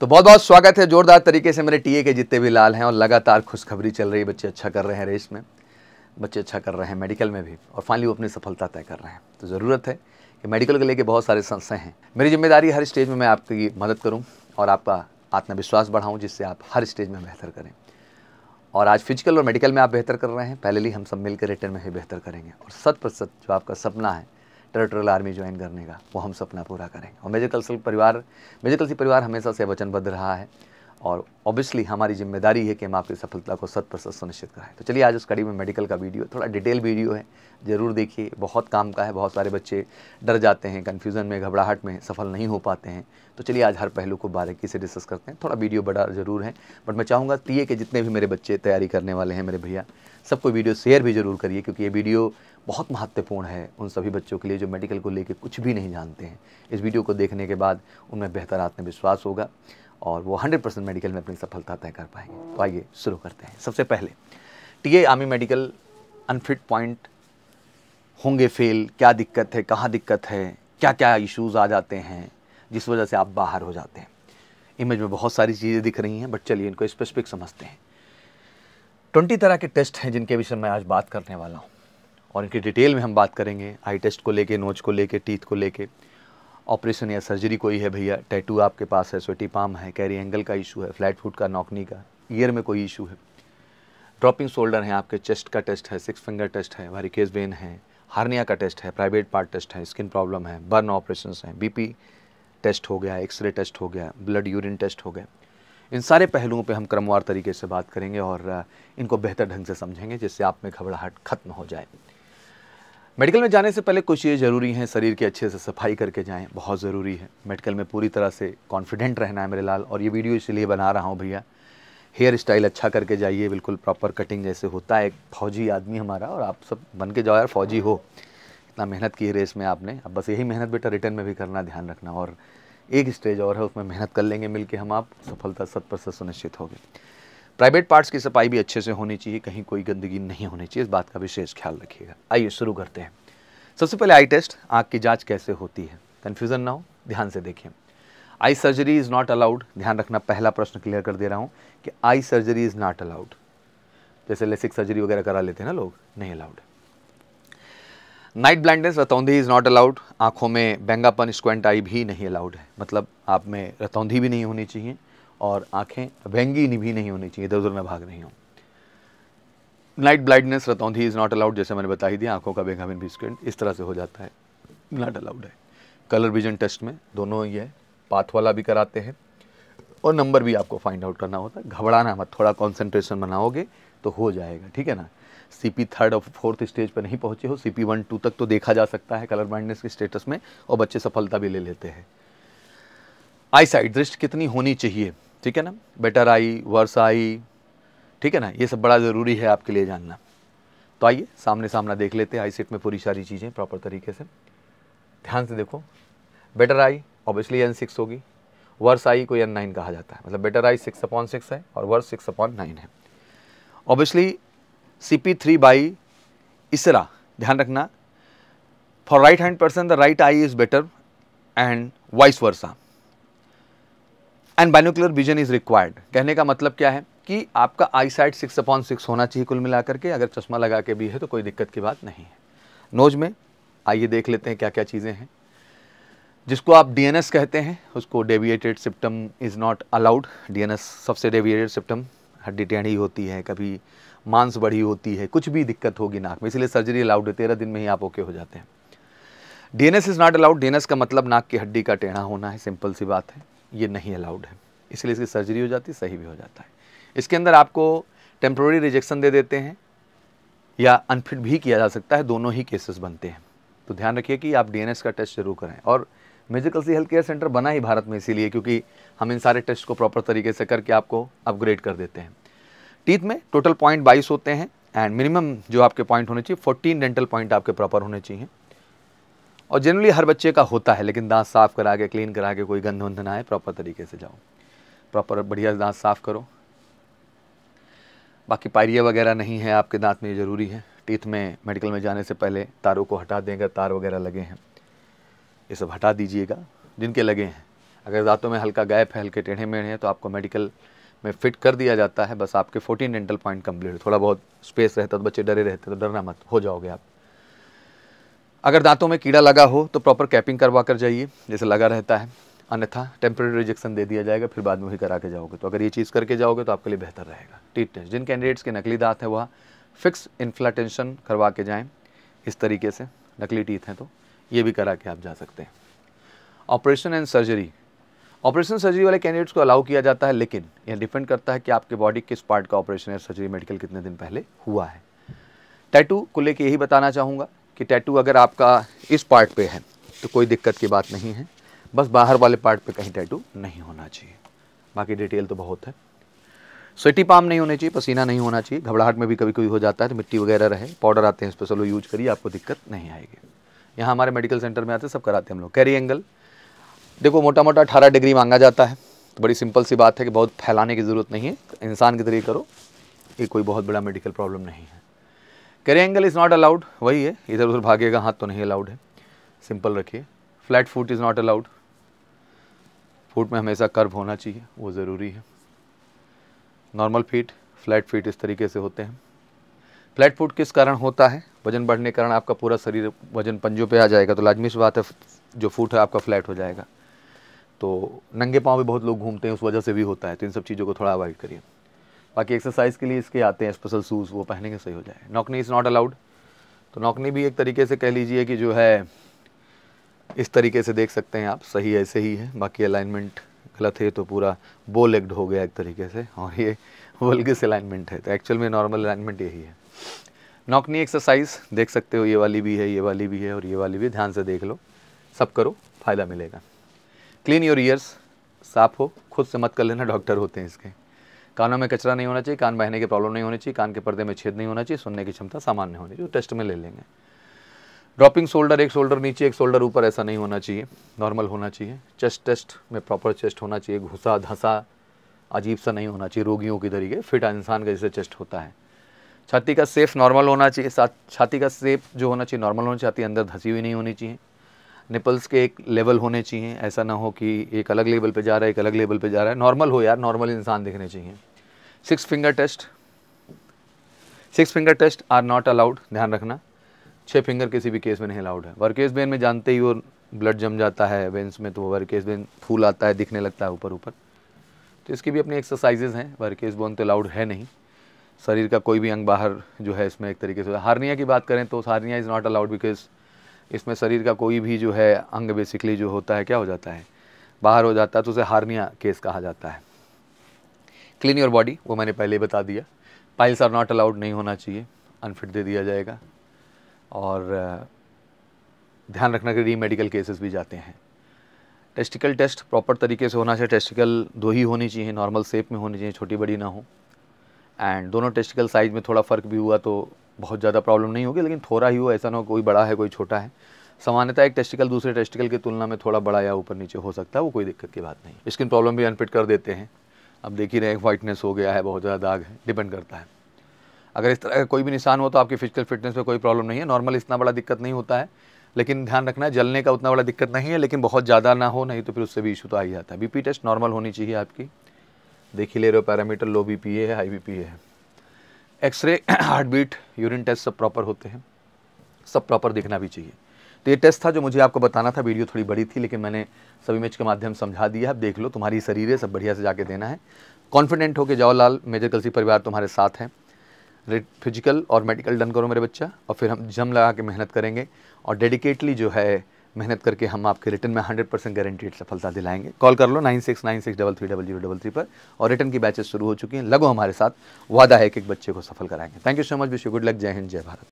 तो बहुत बहुत स्वागत है जोरदार तरीके से मेरे टीए के जितने भी लाल हैं और लगातार खुशखबरी चल रही है बच्चे अच्छा कर रहे हैं रेस में बच्चे अच्छा कर रहे हैं मेडिकल में भी और फाइनली वो अपनी सफलता तय कर रहे हैं तो ज़रूरत है कि मेडिकल को लेकर बहुत सारे संस्थाएं हैं मेरी जिम्मेदारी हर स्टेज में मैं आपकी मदद करूँ और आपका आत्मविश्वास बढ़ाऊँ जिससे आप हर स्टेज में बेहतर करें और आज फिजिकल और मेडिकल में आप बेहतर कर रहे हैं पहले ही हम सब मिलकर रिटर्न में ही बेहतर करेंगे और शत प्रतिशत जो आपका सपना है टेरिटोरियल आर्मी ज्वाइन करने का वो हम सपना पूरा करें और मेजर कलसल परिवार मेजर कलसी परिवार हमेशा से वचनबद्ध रहा है और ऑब्वियसली हमारी जिम्मेदारी है कि हम आपकी सफलता को सत प्रसत सुनिश्चित कराएं तो चलिए आज उस कड़ी में मेडिकल का वीडियो थोड़ा डिटेल वीडियो है ज़रूर देखिए बहुत काम का है बहुत सारे बच्चे डर जाते हैं कन्फ्यूज़न में घबराहट में सफल नहीं हो पाते हैं तो चलिए आज हर पहलू को बारीकी से डिस्कस करते हैं थोड़ा वीडियो बड़ा ज़रूर है बट मैं चाहूँगा तीए के जितने भी मेरे बच्चे तैयारी करने वाले हैं मेरे भैया सबको वीडियो शेयर भी ज़रूर करिए क्योंकि ये वीडियो बहुत महत्वपूर्ण है उन सभी बच्चों के लिए जो मेडिकल को लेकर कुछ भी नहीं जानते हैं इस वीडियो को देखने के बाद उनमें बेहतर आत्मविश्वास होगा और वो 100 परसेंट मेडिकल में अपनी सफलता तय कर पाएंगे तो आइए शुरू करते हैं सबसे पहले T A army medical unfit point होंगे फेल क्या दिक्कत है कहाँ दिक्कत है क्या क्या इश्यूज आ जाते हैं जिस वजह से आप बाहर हो जाते हैं इमेज में बहुत सारी चीज़ें दिख रही हैं बट चलिए इनको स्पेसिफिक समझते हैं ट्वेंटी तरह के टेस्ट हैं जिनके विषय में आज बात करने वाला हूँ और इनकी डिटेल में हम बात करेंगे आई टेस्ट को लेके नोच को लेके टीथ को लेके ऑपरेशन या सर्जरी कोई है भैया टैटू आपके पास है स्वेटी पाम है कैरी एंगल का इशू है फ्लैट फुट का नॉकनी का ईयर में कोई इशू है ड्रॉपिंग शोल्डर है आपके चेस्ट का टेस्ट है सिक्स फिंगर टेस्ट है वारिकेज वेन है हार्निया का टेस्ट है प्राइवेट पार्ट टेस्ट है स्किन प्रॉब्लम है बर्न ऑपरेशन हैं बी टेस्ट हो गया एक्सरे टेस्ट हो गया ब्लड यूरिन टेस्ट हो गया इन सारे पहलुओं पे हम क्रमवार तरीके से बात करेंगे और इनको बेहतर ढंग से समझेंगे जिससे आप में घबराहट खत्म हो जाए मेडिकल में जाने से पहले कुछ ये ज़रूरी हैं शरीर की अच्छे से सफाई करके जाएं बहुत ज़रूरी है मेडिकल में पूरी तरह से कॉन्फिडेंट रहना है मेरे लाल और ये वीडियो इसलिए बना रहा हूँ भैया हेयर स्टाइल अच्छा करके जाइए बिल्कुल प्रॉपर कटिंग जैसे होता है एक फौजी आदमी हमारा और आप सब बन के जाओ यार फौजी हो इतना मेहनत की है रेस में आपने अब बस यही मेहनत बेटा रिटर्न में भी करना ध्यान रखना और एक स्टेज और है उसमें मेहनत कर लेंगे मिलके हम आप सफलता शत प्रतिशत सुनिश्चित होगी प्राइवेट पार्ट्स की सफाई भी अच्छे से होनी चाहिए कहीं कोई गंदगी नहीं होनी चाहिए इस बात का विशेष ख्याल रखिएगा आइए शुरू करते हैं सबसे पहले आई टेस्ट आँख की जाँच कैसे होती है कन्फ्यूज़न ना हो ध्यान से देखें eye surgery is not allowed ध्यान रखना पहला प्रश्न क्लियर कर दे रहा हूँ कि eye surgery is not allowed जैसे लेसिक सर्जरी वगैरह करा लेते हैं ना लोग नहीं अलाउड नाइट ब्लाइंडनेस रतौंधी इज़ नॉट अलाउड आँखों में बैंगापन स्क्वेंट आई भी नहीं अलाउड है मतलब आप में रतौंधी भी नहीं होनी चाहिए और आँखें नि भी नहीं होनी चाहिए इधर उधर ना भाग रही हूँ नाइट ब्लाइंडनेस रतौंधी इज़ नॉट अलाउड जैसे मैंने बताई दिया आंखों का बेघामिन भी इस तरह से हो जाता है नॉट अलाउड है कलर विजन टेस्ट में दोनों ये पाथ वाला भी कराते हैं और नंबर भी आपको फाइंड आउट करना होता है घबराना मत थोड़ा कॉन्सेंट्रेशन बनाओगे तो हो जाएगा ठीक है ना सी पी थर्ड और फोर्थ स्टेज पर नहीं पहुँचे हो सी पी वन टू तक तो देखा जा सकता है कलर ब्लाइंडनेस के स्टेटस में और बच्चे सफलता भी ले लेते हैं आई साइड दृष्टि कितनी होनी चाहिए ठीक है ना बेटर आई वर्स आई ठीक है ना ये सब बड़ा ज़रूरी है आपके लिए जानना तो आइए सामने सामना देख लेते हैं आई सेट में पूरी सारी चीज़ें प्रॉपर तरीके से ध्यान से देखो better eye obviously N six होगी वर्स आई को एन नाइन कहा जाता है मतलब better eye six upon six है और वर्स सिक्स अपॉन नाइन है obviously C P three by इसरा ध्यान रखना for right hand person the right eye is better and vice versa and binocular vision is required कहने का मतलब क्या है कि आपका eye side six upon six होना चाहिए कुल मिलाकर के अगर चश्मा लगा के भी है तो कोई दिक्कत की बात नहीं है नोज में आइए देख लेते हैं क्या क्या चीज़ें हैं जिसको आप डीएनएस कहते हैं उसको deviated septum is not allowed DNS सबसे डेविएटेड सिप्टम हड्डी टेढ़ी होती है कभी मांस बढ़ी होती है कुछ भी दिक्कत होगी नाक में इसलिए सर्जरी अलाउड है तेरह दिन में ही आप ओके हो जाते हैं DNS is not allowed DNS का मतलब नाक की हड्डी का टेढ़ा होना है सिंपल सी बात है ये नहीं अलाउड है इसलिए इसकी सर्जरी हो जाती है सही भी हो जाता है इसके अंदर आपको टेम्प्रोरी रिजेक्शन दे देते हैं या अनफिट भी किया जा सकता है दोनों ही केसेस बनते हैं तो ध्यान रखिए कि आप डी का टेस्ट जरूर करें और medical C health care centre बना ही भारत में इसीलिए क्योंकि हम इन सारे टेस्ट को प्रॉपर तरीके से करके आपको अपग्रेड कर देते हैं टीथ में टोटल पॉइंट बाईस होते हैं एंड मिनिमम जो आपके पॉइंट होने चाहिए फोर्टीन डेंटल पॉइंट आपके प्रॉपर होने चाहिए और जनरली हर बच्चे का होता है लेकिन दांत साफ़ करा के क्लीन करा के कोई गंध वंध ना आए प्रॉपर तरीके से जाओ प्रॉपर बढ़िया दांत साफ़ करो बाकी पायरिया वगैरह नहीं है आपके दांत में ये ज़रूरी है टीथ में मेडिकल में जाने से पहले तारों को हटा देंगे तार वगैरह लगे हैं ये सब हटा दीजिएगा जिनके लगे हैं अगर दांतों में हल्का गैप है हल्के टेढ़े मेढ़े हैं तो आपको मेडिकल में फिट कर दिया जाता है बस आपके फोर्टीन डेंटल पॉइंट कंप्लीट थोड़ा बहुत स्पेस रहता है तो बच्चे डरे रहते तो डरना मत हो जाओगे आप अगर दांतों में कीड़ा लगा हो तो प्रॉपर कैपिंग करवा कर जाइए जैसे लगा रहता है अन्यथा टेम्प्रेरी रिजेक्शन दे दिया जाएगा फिर बाद में ही करा के जाओगे तो अगर ये चीज़ करके जाओगे तो आपके लिए बेहतर रहेगा टीट टेस्ट जिन कैंडिडेट्स के नकली दांत हैं वह फिक्स इन्फ्लाटेंशन करवा के जाएँ इस तरीके से नकली टीथ हैं तो ये भी करा के आप जा सकते हैं operation and surgery operation surgery वाले कैंडिडेट्स को अलाउ किया जाता है लेकिन यह डिपेंड करता है कि आपके बॉडी किस पार्ट का ऑपरेशन या सर्जरी मेडिकल कितने दिन पहले हुआ है टैटू को लेकर यही बताना चाहूँगा कि टैटू अगर आपका इस पार्ट पे है तो कोई दिक्कत की बात नहीं है बस बाहर वाले पार्ट पे कहीं टैटू नहीं होना चाहिए बाकी डिटेल तो बहुत है स्वेटी पाम नहीं होने चाहिए पसीना नहीं होना चाहिए घबराहट में भी कभी कभी हो जाता है तो मिट्टी वगैरह रहे पाउडर आते हैं स्पेशल वो यूज करिए आपको दिक्कत नहीं आएगी यहाँ हमारे मेडिकल सेंटर में आते सब कराते हैं हम लोग कैरी एंगल देखो मोटा मोटा अठारह डिग्री मांगा जाता है तो बड़ी सिंपल सी बात है कि बहुत फैलाने की ज़रूरत नहीं है इंसान के जरिए करो ये कोई बहुत बड़ा मेडिकल प्रॉब्लम नहीं है carry angle is not allowed वही है इधर उधर भागेगा हाथ तो नहीं अलाउड है सिंपल रखिए flat foot is not allowed foot में हमेशा कर्व होना चाहिए वो ज़रूरी है नॉर्मल फीट फ्लैट फीट इस तरीके से होते हैं फ्लैट फुट किस कारण होता है वजन बढ़ने के कारण आपका पूरा शरीर वजन पंजों पे आ जाएगा तो लाजमी सी बात है जो फुट है आपका फ्लैट हो जाएगा तो नंगे पाँव भी बहुत लोग घूमते हैं उस वजह से भी होता है तो इन सब चीज़ों को थोड़ा अवॉइड करिए बाकी एक्सरसाइज के लिए इसके आते हैं स्पेशल शूज़ वो पहनेंगे सही हो जाए नौकनी इज़ नॉट अलाउड तो नौकनी भी एक तरीके से कह लीजिए कि जो है इस तरीके से देख सकते हैं आप सही ऐसे ही है बाकी अलाइनमेंट गलत है तो पूरा बो लेग्ड हो गया एक तरीके से और ये वल्गस अलाइनमेंट है तो एक्चुअल में नॉर्मल अलाइनमेंट यही है नॉकनी एक्सरसाइज देख सकते हो ये वाली भी है ये वाली भी है और ये वाली भी ध्यान से देख लो सब करो फ़ायदा मिलेगा क्लीन योर ईयर्स साफ हो खुद से मत कर लेना डॉक्टर होते हैं इसके कानों में कचरा नहीं होना चाहिए कान बहने की प्रॉब्लम नहीं होनी चाहिए कान के पर्दे में छेद नहीं होना चाहिए सुनने की क्षमता सामान्य होनी चाहिए टेस्ट में ले लेंगे ड्रॉपिंग शोल्डर एक शोल्डर नीचे एक शोल्डर ऊपर ऐसा नहीं होना चाहिए नॉर्मल होना चाहिए चेस्ट टेस्ट में प्रॉपर चेस्ट होना चाहिए घुसा धंसा अजीब सा नहीं होना चाहिए रोगियों की तरीके फिट इंसान का जैसे चेस्ट होता है छाती का सेफ नॉर्मल होना चाहिए साथ छाती का सेफ जो होना चाहिए नॉर्मल होना चाहिए अंदर धंसी हुई नहीं होनी चाहिए निपल्स के एक लेवल होने चाहिए ऐसा ना हो कि एक अलग लेवल पे जा रहा है एक अलग लेवल पे जा रहा है नॉर्मल हो यार नॉर्मल इंसान दिखने चाहिए six finger test six finger test are not allowed ध्यान रखना छः फिंगर किसी भी केस में नहीं अलाउड है वर्केस बेन में जानते ही और ब्लड जम जाता है वेंस में तो वर्केस बेन फूल आता है दिखने लगता है ऊपर ऊपर तो इसकी भी अपनी एक्सरसाइजेज हैं वर्केस बोन तो अलाउड है नहीं शरीर का कोई भी अंग बाहर जो है इसमें एक तरीके से हारनिया की बात करें तो hernia is not allowed because इसमें शरीर का कोई भी जो है अंग बेसिकली जो होता है क्या हो जाता है बाहर हो जाता है तो उसे हारनिया केस कहा जाता है क्लीन योर बॉडी वो मैंने पहले ही बता दिया पाइल्स आर नॉट अलाउड नहीं होना चाहिए अनफिट दे दिया जाएगा और ध्यान रखना कि री मेडिकल केसेस भी जाते हैं टेस्टिकल टेस्ट प्रॉपर तरीके से होना चाहिए टेस्टिकल दो ही होनी चाहिए नॉर्मल सेप में होनी चाहिए छोटी बड़ी ना हो एंड दोनों टेस्टिकल साइज़ में थोड़ा फ़र्क भी हुआ तो बहुत ज़्यादा प्रॉब्लम नहीं होगी लेकिन थोड़ा ही हो ऐसा ना हो कोई बड़ा है कोई छोटा है सामान्यतः एक टेस्टिकल दूसरे टेस्टिकल की तुलना में थोड़ा बड़ा या ऊपर नीचे हो सकता है वो कोई दिक्कत की बात नहीं स्किन प्रॉब्लम भी अनफिट कर देते हैं अब देख ही रहे हैं वाइटनेस हो गया है बहुत ज़्यादा दाग है डिपेंड करता है अगर इस तरह का कोई भी निशान हो तो आपकी फिजिकल फिटनेस में कोई प्रॉब्लम नहीं है नॉर्मल इतना बड़ा दिक्कत नहीं होता है लेकिन ध्यान रखना है जलने का उतना बड़ा दिक्कत नहीं है लेकिन बहुत ज़्यादा ना हो नहीं तो फिर उससे भी इशू तो आ ही जाता है बीपी टेस्ट नॉर्मल होनी चाहिए आपकी देख ही ले रहे हो पैरामीटर लो ए है हाई ए है x-ray heart beat urine test सब प्रॉपर होते हैं सब प्रॉपर दिखना भी चाहिए तो ये टेस्ट था जो मुझे आपको बताना था वीडियो थोड़ी बड़ी थी लेकिन मैंने सब इमेज के माध्यम समझा दिया अब देख लो तुम्हारी शरीर है सब बढ़िया से जाके देना है कॉन्फिडेंट हो कि जवाहरलाल मेजर कलसी परिवार तुम्हारे साथ हैं फिजिकल और मेडिकल डन करो मेरे बच्चा और फिर हम जम लगा के मेहनत करेंगे और डेडिकेटली जो है मेहनत करके हम आपके रिटर्न में 100 परसेंट गारंटीड सफलता दिलाएंगे कॉल कर लो nine six nine six double three double zero double three पर और रिटर्न की बैचेस शुरू हो चुकी हैं लगो हमारे साथ वादा है कि एक बच्चे को सफल कराएंगे thank you so much wish you good luck जय हिंद जय भारत